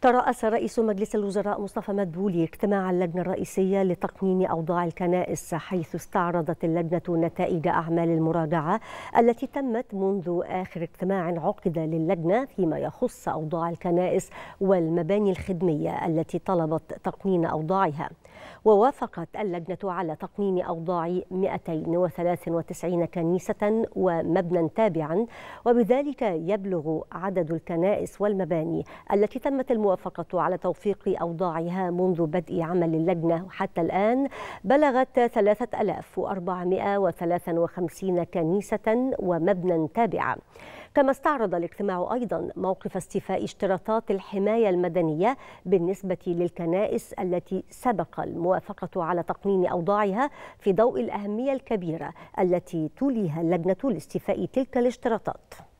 ترأس رئيس مجلس الوزراء مصطفى مدبولي اجتماع اللجنة الرئيسية لتقنين أوضاع الكنائس حيث استعرضت اللجنة نتائج أعمال المراجعة التي تمت منذ آخر اجتماع عقد للجنة فيما يخص أوضاع الكنائس والمباني الخدمية التي طلبت تقنين أوضاعها ووافقت اللجنة على تقنين أوضاع 293 كنيسة ومبنى تابعا وبذلك يبلغ عدد الكنائس والمباني التي تمت الموافقة على توفيق أوضاعها منذ بدء عمل اللجنة حتى الآن بلغت 3453 كنيسة ومبنى تابعا كما استعرض الاجتماع أيضا موقف استيفاء اشتراطات الحماية المدنية بالنسبة للكنائس التي سبق الموافقة على تقنين أوضاعها في ضوء الأهمية الكبيرة التي توليها اللجنة لاستيفاء تلك الاشتراطات